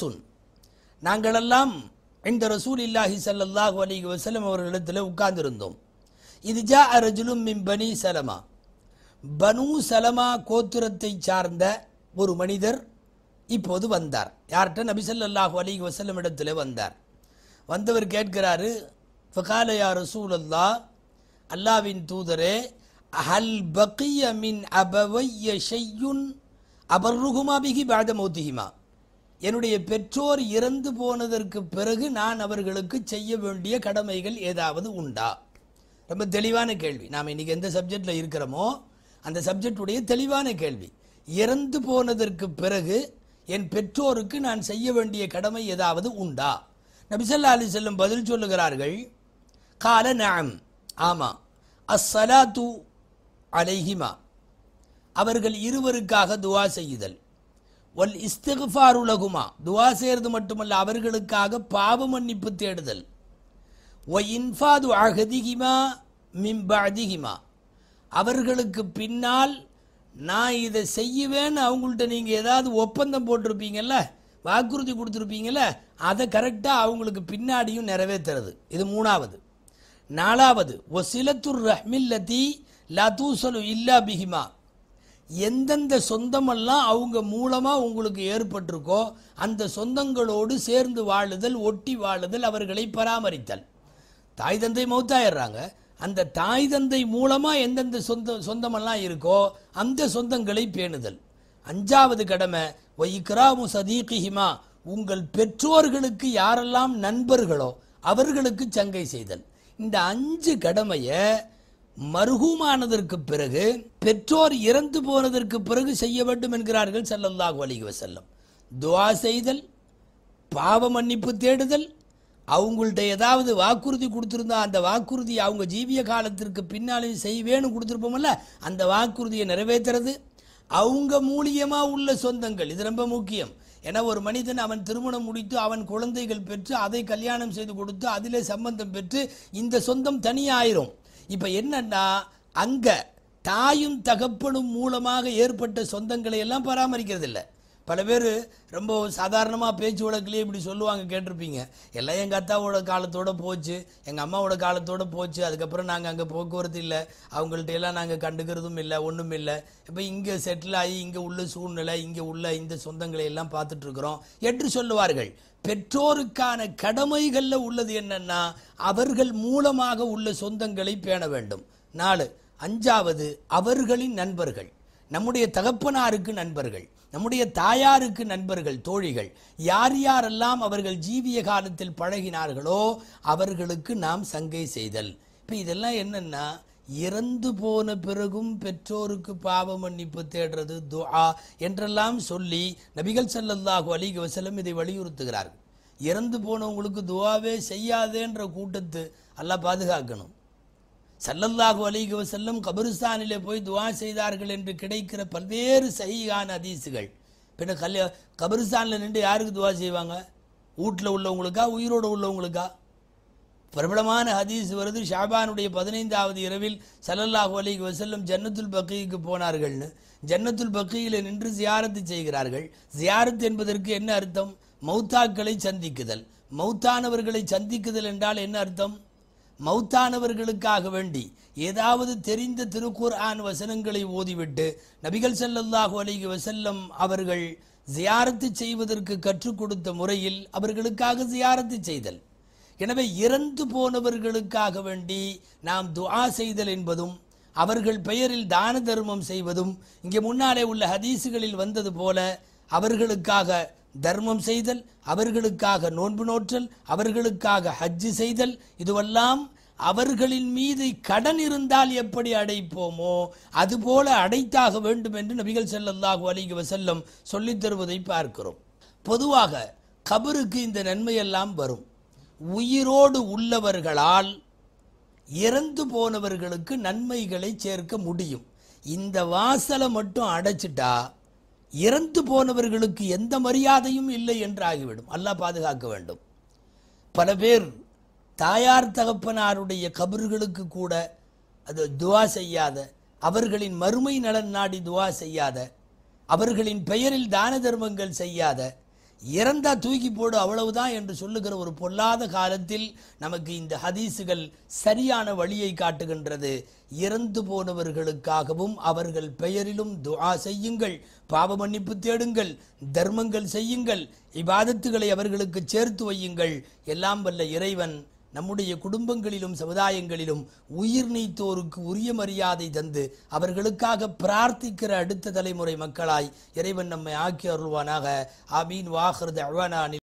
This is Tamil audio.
சொல் நாங்களெல்லாம் இந்த ரசூல் இல்லாஹி சல்லாஹ் அலி வசலம் அவர்களிடத்தில் உட்கார்ந்திருந்தோம் இது ஜா அரஜுலும் மின் பனி சலமா பனு சலமா கோத்திரத்தை சார்ந்த ஒரு மனிதர் இப்போது வந்தார் யார்கிட்ட நபிசல்லாஹு அலி வசலம் இடத்துல வந்தார் வந்தவர் கேட்கிறாரு ஃபகாலயா ரசூல் அல்லா அல்லாவின் தூதரே அஹல் பக்கிய மின் அபவைய ஷையுன் அபர்ருகுமா பிகி பாதமௌத்திகிமா என்னுடைய பெற்றோர் இறந்து போனதற்கு பிறகு நான் அவர்களுக்கு செய்ய வேண்டிய கடமைகள் ஏதாவது உண்டா ரொம்ப தெளிவான கேள்வி நாம் இன்றைக்கி எந்த சப்ஜெக்டில் இருக்கிறோமோ அந்த சப்ஜெக்டுடைய தெளிவான கேள்வி இறந்து போனதற்கு பிறகு என் பெற்றோருக்கு நான் செய்ய வேண்டிய கடமை ஏதாவது உண்டா நபிசல்லா அலி செல்லும் பதில் சொல்லுகிறார்கள் கால நாம் ஆமாம் அஸ்ஸலாத்து அலைஹிமா அவர்கள் இருவருக்காக துவா செய்யுதல் ஒல் இஸ்திஃபார் உலகுமா துவா செய்கிறது மட்டுமல்ல அவர்களுக்காக பாவ மன்னிப்பு தேடுதல் ஒ இன்ஃபாது அகதிகிமா மிம்பதிகிமா அவர்களுக்கு பின்னால் நான் இதை செய்யுவேன்னு அவங்கள்ட்ட நீங்கள் ஏதாவது ஒப்பந்தம் போட்டிருப்பீங்கள்ல வாக்குறுதி கொடுத்துருப்பீங்கள அதை கரெக்டாக அவங்களுக்கு பின்னாடியும் நிறைவேற்றுறது இது மூணாவது நாலாவது ஒ சிலத்துர் ரஹ்மில்லதி லதூசலு இல்லா பிஹிமா எந்தெந்த சொந்தமெல்லாம் அவங்க மூலமாக உங்களுக்கு ஏற்பட்டிருக்கோ அந்த சொந்தங்களோடு சேர்ந்து வாழுதல் ஒட்டி வாழுதல் அவர்களை பராமரித்தல் தாய் தந்தை மௌத்தாயிடுறாங்க அந்த தாய் தந்தை மூலமாக எந்தெந்த சொந்த சொந்தமெல்லாம் இருக்கோ அந்த சொந்தங்களை பேணுதல் அஞ்சாவது கடமை வைக்ராமு சதீகிஹிமா உங்கள் பெற்றோர்களுக்கு யாரெல்லாம் நண்பர்களோ அவர்களுக்கு சங்கை செய்தல் இந்த அஞ்சு கடமையை மருகுமானதற்கு பிறகு பெற்றோர் இறந்து போனதற்கு பிறகு செய்ய வேண்டும் என்கிறார்கள் செல்லல்லாஹு அலிக செல்லம் துவா செய்தல் பாவ மன்னிப்பு தேடுதல் அவங்கள்ட்ட ஏதாவது வாக்குறுதி கொடுத்துருந்தா அந்த வாக்குறுதி அவங்க ஜீவிய காலத்திற்கு பின்னாலேயும் செய்வேன்னு கொடுத்துருப்போம்ல அந்த வாக்குறுதியை நிறைவேற்றுறது அவங்க மூலியமாக உள்ள சொந்தங்கள் இது ரொம்ப முக்கியம் ஏன்னா ஒரு மனிதன் அவன் திருமணம் முடித்து அவன் குழந்தைகள் பெற்று அதை கல்யாணம் செய்து கொடுத்து அதிலே சம்பந்தம் பெற்று இந்த சொந்தம் தனியாயிரும் இப்போ என்னன்னா அங்கே தாயும் தகப்பனும் மூலமாக ஏற்பட்ட சொந்தங்களை எல்லாம் பராமரிக்கிறது இல்லை பல பேர் ரொம்ப சாதாரணமாக பேச்சு வழக்குலேயே இப்படி சொல்லுவாங்க கேட்டிருப்பீங்க எல்லாம் எங்கள் அத்தாவோட காலத்தோடு போச்சு எங்கள் அம்மாவோட காலத்தோடு போச்சு அதுக்கப்புறம் நாங்கள் அங்கே போக்குவரத்து இல்லை அவங்கள்ட்ட எல்லாம் நாங்கள் கண்டுக்கிறதும் இல்லை ஒன்றும் இல்லை இப்போ இங்கே செட்டில் ஆகி இங்கே உள்ள சூழ்நிலை இங்கே உள்ள இந்த சொந்தங்களை எல்லாம் பார்த்துட்ருக்குறோம் என்று சொல்லுவார்கள் பெற்றோருக்கான கடமைகளில் உள்ளது என்னன்னா அவர்கள் மூலமாக உள்ள சொந்தங்களை பேண வேண்டும் நாலு அஞ்சாவது அவர்களின் நண்பர்கள் நம்முடைய தகப்பனாருக்கு நண்பர்கள் நம்முடைய தாயாருக்கு நண்பர்கள் தோழிகள் யார் யாரெல்லாம் அவர்கள் ஜீவிய காலத்தில் பழகினார்களோ அவர்களுக்கு நாம் சங்கை செய்தல் இப்போ இதெல்லாம் என்னென்னா இறந்து போன பிறகும் பெற்றோருக்கு பாவ மன்னிப்பு தேடுறது துஆ என்றெல்லாம் சொல்லி நபிகள் சல்லல்லாஹு அலிக வசலம் இதை வலியுறுத்துகிறார்கள் இறந்து போனவங்களுக்கு துவாவே செய்யாதேன்ற கூட்டத்து அல்லாஹ் பாதுகாக்கணும் சல்லல்லாஹு அலிக வசல்லம் கபிரிஸ்தானிலே போய் துவா செய்தார்கள் என்று கிடைக்கிற பல்வேறு சகியான அதிசுகள் பின்ன கல்யா கபருஸ்தானில் நின்று யாருக்கு துவா செய்வாங்க வீட்டில் உள்ளவங்களுக்கா உயிரோடு உள்ளவங்களுக்கா பிரபலமான ஹதீஸ் வருது ஷாபானுடைய பதினைந்தாவது இரவில் சல்லல்லாஹு அலிக் வசல்லம் ஜன்னத்துல் பக்கீக்கு போனார்கள்னு ஜன்னத்துல் பக்கியில் நின்று ஜியாரத்து செய்கிறார்கள் ஜியாரத் என்பதற்கு என்ன அர்த்தம் மௌத்தாக்களை சந்திக்குதல் மௌத்தானவர்களை சந்திக்குதல் என்றால் என்ன அர்த்தம் மௌத்தானவர்களுக்காக வேண்டி ஏதாவது தெரிந்த திருக்கூர் ஆன் வசனங்களை ஓதிவிட்டு நபிகள் சல்லல்லாஹு அலிக் வசல்லம் அவர்கள் ஜியாரத்து செய்வதற்கு கற்றுக் கொடுத்த முறையில் அவர்களுக்காக ஜியாரத்து செய்தல் எனவே இறந்து போனவர்களுக்காக வேண்டி நாம் துவா செய்தல் என்பதும் அவர்கள் பெயரில் தான தர்மம் செய்வதும் இங்கே முன்னாலே உள்ள ஹதீஸுகளில் வந்தது போல அவர்களுக்காக தர்மம் செய்தல் அவர்களுக்காக நோன்பு நோற்றல் அவர்களுக்காக ஹஜ்ஜு செய்தல் இதுவெல்லாம் அவர்களின் மீது கடன் இருந்தால் எப்படி அடைப்போமோ அதுபோல அடைத்தாக வேண்டும் என்று நபிகள் செல்லல்லாஹு அலிக வசல்லம் சொல்லித் தருவதை பார்க்கிறோம் பொதுவாக கபருக்கு இந்த நன்மையெல்லாம் வரும் உயிரோடு உள்ளவர்களால் இறந்து போனவர்களுக்கு நன்மைகளை சேர்க்க முடியும் இந்த வாசலை மட்டும் அடைச்சிட்டா இறந்து போனவர்களுக்கு எந்த மரியாதையும் இல்லை என்று ஆகிவிடும் அல்லாஹ் பாதுகாக்க வேண்டும் பல பேர் தாயார் தகப்பனாருடைய கபர்களுக்கு கூட அது துவா செய்யாத அவர்களின் மறுமை நலன் நாடி துவா செய்யாத அவர்களின் பெயரில் தான தர்மங்கள் செய்யாத இறந்தா தூக்கி போடு அவ்வளவுதான் என்று சொல்லுகிற ஒரு பொல்லாத காலத்தில் நமக்கு இந்த ஹதீஸுகள் சரியான வழியை காட்டுகின்றது இறந்து போனவர்களுக்காகவும் அவர்கள் பெயரிலும் துஆ செய்யுங்கள் பாவ மன்னிப்பு தேடுங்கள் தர்மங்கள் செய்யுங்கள் இவ்வாதத்துகளை அவர்களுக்கு சேர்த்து வையுங்கள் எல்லாம் வல்ல இறைவன் நம்முடைய குடும்பங்களிலும் சமுதாயங்களிலும் உயிர் நீத்தோருக்கு உரிய மரியாதை தந்து அவர்களுக்காக பிரார்த்திக்கிற அடுத்த தலைமுறை மக்களாய் இறைவன் நம்மை ஆக்கி அருள்வானாக அமீன் வாஹர் அவானானில்